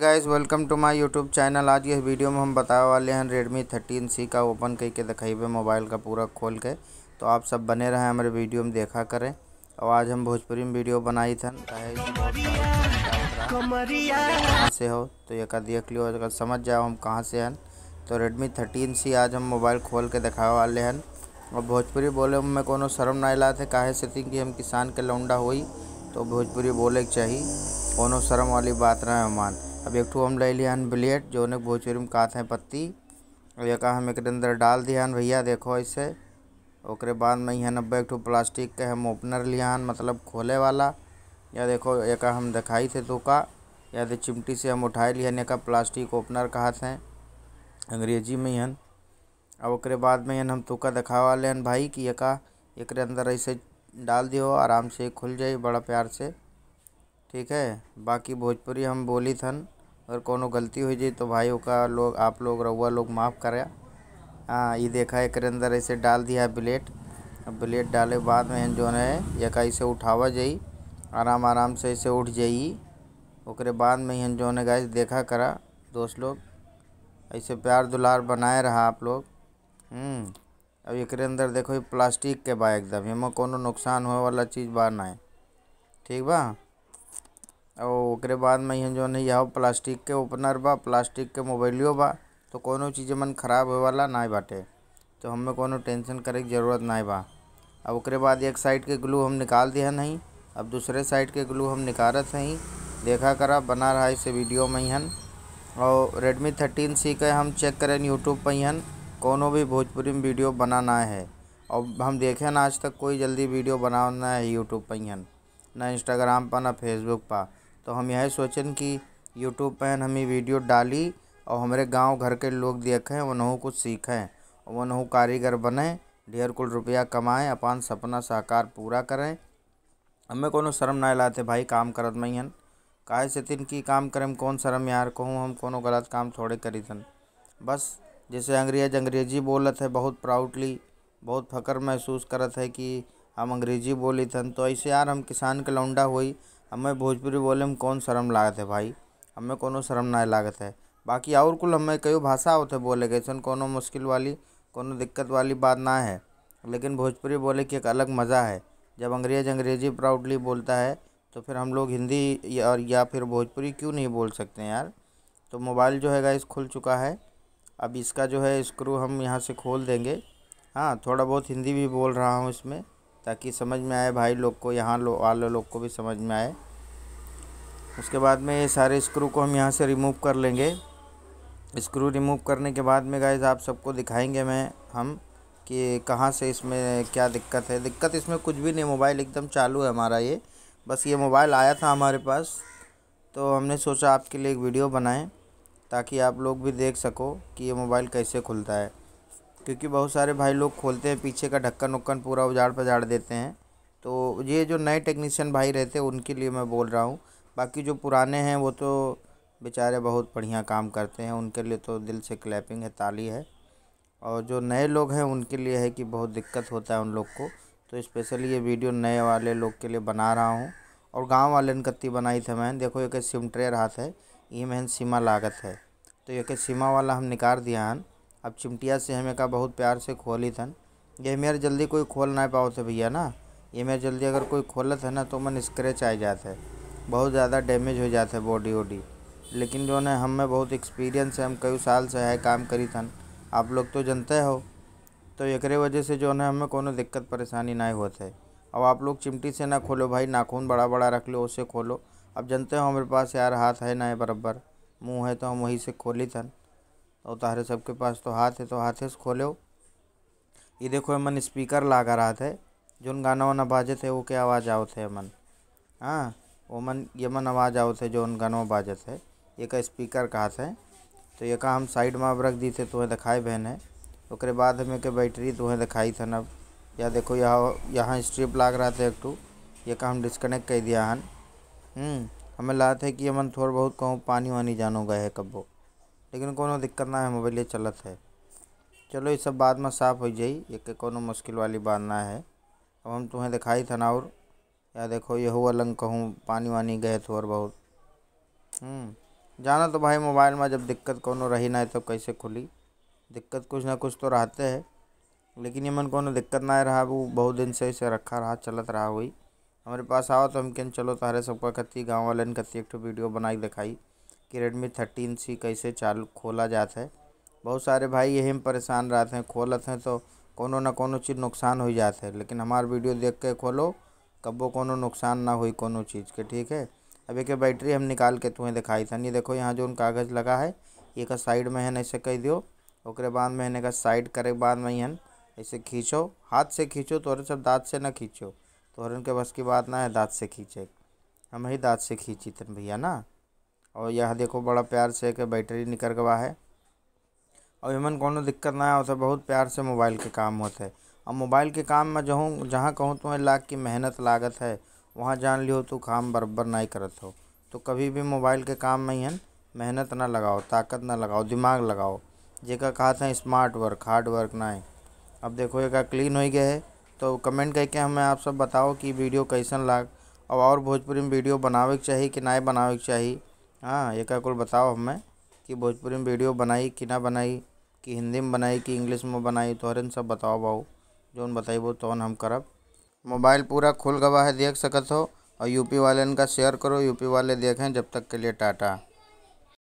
guys welcome to my YouTube channel आज ये video में हम बताने वाले हैं रेडमी थर्टीन सी का ओपन करके दिखाइए मोबाइल का पूरा खोल के तो आप सब बने रहें हमारे वीडियो में देखा करें और आज हम भोजपुरी में वीडियो बनाई थे कहाँ से हो तो ये का देख लियो अगर समझ जाओ हम कहाँ से हैं तो रेडमी थर्टीन सी आज हम मोबाइल खोल के दिखाए वाले हैं और भोजपुरी बोले में को शर्म न इला थे काहे से थी कि हम किसान के लौंडा हुई तो भोजपुरी बोले चाहिए कोनो शर्म वाली बात ना है हमारे अब एक ठू हम ले लिहन ब्लेड जो ने चोरी में काते है पत्ती और एक हम एक अंदर डाल दिहन भैया देखो ऐसे ओकरे बाद में यहाँ नब्बे एक ठू प्लास्टिक के हम ओपनर लिहान मतलब खोले वाला या देखो एक हम दिखाई थे तो का या तो चिमटी से हम उठाए लिहन एक प्लास्टिक ओपनर कहा थे अंग्रेजी में यहाँ अब ओकरे बाद में हम तुका तो दिखा वाले हैं भाई कि एक अंदर ऐसे डाल दियो आराम से खुल जाए बड़ा प्यार से ठीक है बाकी भोजपुरी हम बोली थन और कोनो गलती हो जाए तो भाई का लोग आप लोग रउआ लोग माफ़ करे हाँ ये देखा एक अंदर ऐसे डाल दिया ब्लेट अब ब्लेट डाले बाद में जो है एक ऐसे उठावा जाई आराम आराम से ऐसे उठ जाई ओकरे बाद में ही जो है गाय देखा करा दोस्त लोग ऐसे प्यार दुलार बनाए रहा आप लोग हम्म, अब एक अंदर देखो ये प्लास्टिक के बा एकदम हेमा को नुकसान होने वाला चीज़ बा ना है ठीक बा और बाद में यहाँ जौन है यह प्लास्टिक के ओपनर बा प्लास्टिक के मोबाइलियो बा तो कोनो चीज़ मन ख़राब हो वाला ना बाटे तो हमें कोनो टेंशन करे की ज़रूरत ना बा अब उसके बाद एक साइड के ग्लू हम निकाल दिया नहीं अब दूसरे साइड के ग्लू हम निकालत हैं देखा करा बना रहा इसे वीडियो में हन और रेडमी थर्टीन सी के हम चेक करें यूट्यूब पर हन कोनो भी भोजपुरी में वीडियो बनाना है और हम देखें आज तक कोई जल्दी वीडियो बनाना है यूट्यूब पर हन ना इंस्टाग्राम पर ना फेसबुक पर तो हम यही सोचें कि यूट्यूब पर हमें वीडियो डाली और हमारे गांव घर के लोग देखें वनहु कुछ सीखें और वनहु कारीगर बने ढेर कुल रुपया कमाएं अपन सपना साकार पूरा करें हमें कोनो शर्म ना लाते भाई काम करत में हन काहे से तीन की काम करें कौन शर्म यार कहूँ हम कोनो गलत काम थोड़े करी थन बस जैसे अंग्रेज अंग्रेजी बोलत है बहुत प्राउडली बहुत फ़ख्र महसूस करत है कि हम अंग्रेजी बोली थन तो ऐसे यार हम किसान के लौंडा हुई हमें भोजपुरी बोले में कौन शर्म लागत है भाई हमें कोनो शर्म ना लागत है बाकी और कुल हमें कई भाषा होते बोले के ऐसा कोनो मुश्किल वाली कोनो दिक्कत वाली बात ना है लेकिन भोजपुरी बोले की एक अलग मज़ा है जब अंग्रेज अंग्रेजी प्राउडली बोलता है तो फिर हम लोग हिंदी या, या फिर भोजपुरी क्यों नहीं बोल सकते यार तो मोबाइल जो है इस खुल चुका है अब इसका जो है स्क्रू हम यहाँ से खोल देंगे हाँ थोड़ा बहुत हिंदी भी बोल रहा हूँ इसमें ताकि समझ में आए भाई लोग को यहाँ लो वाले लोग को भी समझ में आए उसके बाद में ये सारे स्क्रू को हम यहाँ से रिमूव कर लेंगे स्क्रू रिमूव करने के बाद में गाइज आप सबको दिखाएंगे मैं हम कि कहाँ से इसमें क्या दिक्कत है दिक्कत इसमें कुछ भी नहीं मोबाइल एकदम चालू है हमारा ये बस ये मोबाइल आया था हमारे पास तो हमने सोचा आपके लिए एक वीडियो बनाएं ताकि आप लोग भी देख सको कि ये मोबाइल कैसे खुलता है क्योंकि बहुत सारे भाई लोग खोलते हैं पीछे का ढक्कन उक्कन पूरा उजाड़ पजाड़ देते हैं तो ये जो नए टेक्नीशियन भाई रहते हैं उनके लिए मैं बोल रहा हूँ बाकी जो पुराने हैं वो तो बेचारे बहुत बढ़िया काम करते हैं उनके लिए तो दिल से क्लैपिंग है ताली है और जो नए लोग हैं उनके लिए है कि बहुत दिक्कत होता है उन लोग को तो स्पेशली ये वीडियो नए वाले लोग के लिए बना रहा हूँ और गाँव वाले ने कत्ती बनाई थे मैंने देखो एक सिमट्रेर हाथ है ये महन सीमा लागत है तो एक सीमा वाला हम निकाल दिया है अब चिमटिया से हमें का बहुत प्यार से खोली थन ये मेरे जल्दी कोई खोल ना पाओ थे भैया ना ये मेरे जल्दी अगर कोई खोलत है ना तो मन स्क्रैच आ जाता है बहुत ज़्यादा डैमेज हो जाता है बॉडी वॉडी लेकिन जो है हमें बहुत एक्सपीरियंस है हम कई साल से है काम करी थन आप लोग तो जानते हो तो एक वजह से जो है हमें कोई दिक्कत परेशानी ना होते है अब आप लोग चिमटी से ना खोलो भाई नाखून बड़ा बड़ा रख लो उससे खोलो अब जानते हो हमारे पास यार हाथ है ना बराबर मुँह है तो हम वहीं से खोली थन और तारे सबके पास तो हाथ है तो हाथ से खोलो ये देखो मन स्पीकर लागा रहा थे जो गाना वाना बाजे थे वो के आवाज़ आओ थे मन हाँ वो मन ये मन आवाज़ आओ थे जो उन गाना बाजे थे ये का स्पीकर कहा थे तो ये का हम साइड में अब रख दी थे तुम्हें तो दिखाए बहन है उसके बाद हमें के बैटरी तुम्हें तो दिखाई थे अब या देखो यहाँ यहाँ स्ट्रिप लाग रहा था एक टू ये का हम डिस्कनेक्ट कर दिया हन हम्म, हमें लगा था कि ये मन थोड़ा बहुत कहूँ पानी वानी जानो गए है कब्बो लेकिन कोनो दिक्कत ना है मोबाइल चलत है चलो ये सब बाद में साफ़ हो जाई एक कोनो मुश्किल वाली बात ना है अब हम तुम्हें दिखाई था ना और या देखो ये हुआ लंग कहूँ पानी वानी गए थोर बहुत हम्म, जाना तो भाई मोबाइल में जब दिक्कत कोनो रही ना है तो कैसे खुली दिक्कत कुछ ना कुछ तो रहते है लेकिन ये मन कोनो दिक्कत ना रहा वो बहुत दिन से इसे रखा रहा चलत रहा हुई हमारे पास आओ तो हम कहें चलो तो हरे सबका कत्ती गाँव वाले कत्ती एक वीडियो बनाई दिखाई कि रेडमी थर्टीन सी कैसे चालू खोला जाता है बहुत सारे भाई यही में परेशान रहते हैं खोलते हैं तो कोनो ना कोनो चीज़ नुकसान हो जाता है लेकिन हमार वीडियो देख के खोलो कब्बो कोनो नुकसान ना हुई कोनो चीज़ के ठीक है अब एक बैटरी हम निकाल के तुम्हें दिखाई था नहीं देखो यहाँ जो उन कागज़ लगा है एक साइड में है ऐसे कह दियो ओकरे बाद में का साइड करे बाद में हन ऐसे खींचो हाथ से खींचो तोहरे सब दाँत से ना खींचो तोहरन के बस की बात ना है दाँत से खींचे हम ही दाँत से खींची तन भैया ना और यह देखो बड़ा प्यार से के बैटरी निकल गवा है और इमन को दिक्कत ना होता बहुत प्यार से मोबाइल के काम होते हैं और मोबाइल के काम में जहूँ जहाँ कहूँ तुम्हें तो लाख की मेहनत लागत है वहाँ जान लियो तो काम बराबर नहीं करत हो तो कभी भी मोबाइल के काम में ही मेहनत ना लगाओ ताकत ना लगाओ दिमाग लगाओ जेका कहा था स्मार्ट वर्क हार्ड वर्क ना है अब देखो एक क्लीन हो गया है तो कमेंट करके हमें आप सब बताओ कि वीडियो कैसन लाग और भोजपुरी में वीडियो बनावे के चाहिए कि ना बनावे के चाहिए हाँ ये का कुल बताओ हमें कि भोजपुरी में वीडियो बनाई कि ना बनाई कि हिंदी में बनाई कि इंग्लिश में बनाई तोहरे सब बताओ भाऊ जौन बताइबो तौन तो हम करब मोबाइल पूरा खुल गवा है देख सकत हो और यूपी वाले का शेयर करो यूपी वाले देखें जब तक के लिए टाटा